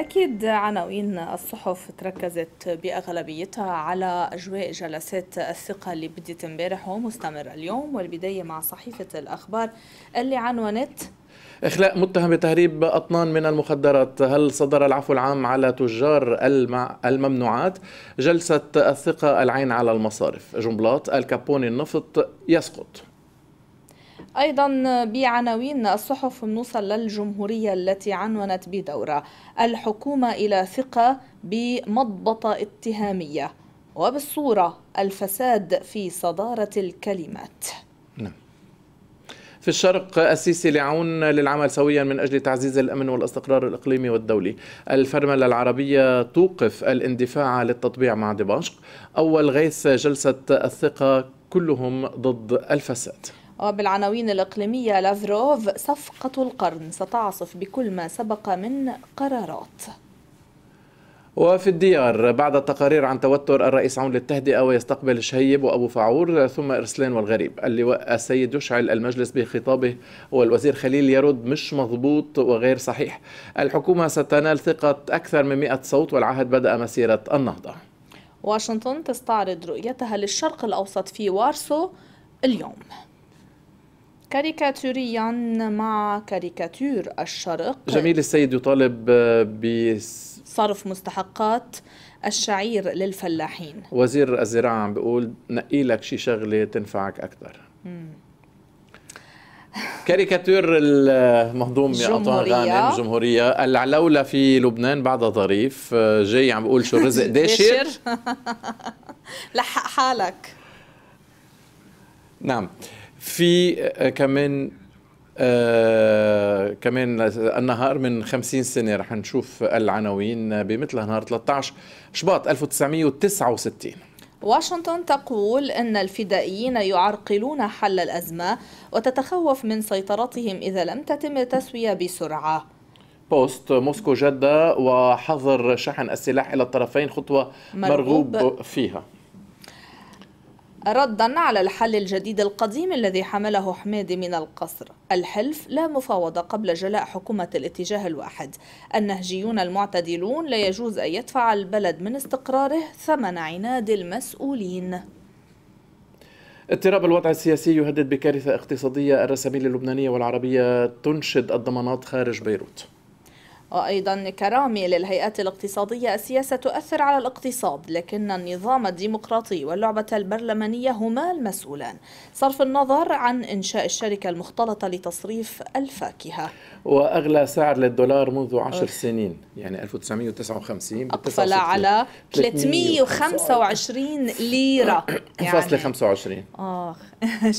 أكيد عناوين الصحف تركزت بأغلبيتها على أجواء جلسات الثقة اللي بدت امبارح ومستمرة اليوم والبداية مع صحيفة الأخبار اللي عنونت إخلاء متهم بتهريب أطنان من المخدرات هل صدر العفو العام على تجار الممنوعات جلسة الثقة العين على المصارف جنبلاط الكابون النفط يسقط أيضا بعناوين الصحف نوصل للجمهورية التي عنونت بدورة الحكومة إلى ثقة بمضبطة اتهامية وبالصورة الفساد في صدارة الكلمات نعم. في الشرق السيسي لعون للعمل سويا من أجل تعزيز الأمن والاستقرار الإقليمي والدولي الفرملة العربية توقف الاندفاع للتطبيع مع دمشق أول غيث جلسة الثقة كلهم ضد الفساد وبالعناوين الإقليمية لافروف صفقة القرن ستعصف بكل ما سبق من قرارات وفي الديار بعد التقارير عن توتر الرئيس عون للتهدئة ويستقبل شهيب وأبو فعور ثم إرسلان والغريب اللواء السيد يشعل المجلس بخطابه والوزير خليل يرد مش مضبوط وغير صحيح الحكومة ستنال ثقة أكثر من 100 صوت والعهد بدأ مسيرة النهضة واشنطن تستعرض رؤيتها للشرق الأوسط في وارسو اليوم كاريكاتوريا مع كاريكاتور الشرق جميل السيد يطالب آه، بصرف مستحقات الشعير للفلاحين وزير الزراعة عم بيقول نقي لك شي شغلة تنفعك أكثر كاريكاتور المهضوم اعطان غانم الجمهورية العلولة في لبنان بعد ظريف آه، جاي عم بيقول شو الرزق داشر لحق حالك نعم في آه، كمان آه كمان النهار من 50 سنة رح نشوف العناوين بمثل نهار 13 شباط 1969 واشنطن تقول ان الفدائيين يعرقلون حل الازمه وتتخوف من سيطرتهم اذا لم تتم التسويه بسرعه بوست موسكو جده وحظر شحن السلاح الى الطرفين خطوه مرغوب, مرغوب فيها ردا على الحل الجديد القديم الذي حمله حميدي من القصر الحلف لا مفاوضة قبل جلاء حكومة الاتجاه الواحد النهجيون المعتدلون لا يجوز أن يدفع البلد من استقراره ثمن عناد المسؤولين اضطراب الوضع السياسي يهدد بكارثة اقتصادية الرسامين اللبنانية والعربية تنشد الضمانات خارج بيروت وأيضا كرامي للهيئات الاقتصادية السياسة تؤثر على الاقتصاد لكن النظام الديمقراطي واللعبة البرلمانية هما المسؤولان صرف النظر عن إنشاء الشركة المختلطة لتصريف الفاكهة وأغلى سعر للدولار منذ عشر سنين يعني 1959 أقفل على 325 ليرة يعني فاصلة 25 آخ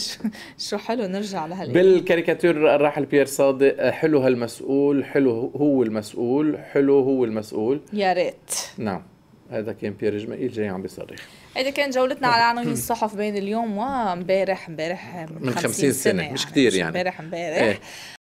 شو حلو نرجع لهالإيه بالكاريكاتير الراحل بيير صادق حلو هالمسؤول حلو هو المسؤول المسؤول حلو هو المسؤول يا ريت نعم هذا كان بيير جمائيل جاي عم بيصرخ هيدا كان جولتنا على عناوين الصحف بين اليوم وامبارح امبارح من 50 سنة, سنة مش يعني، كثير يعني امبارح امبارح إيه.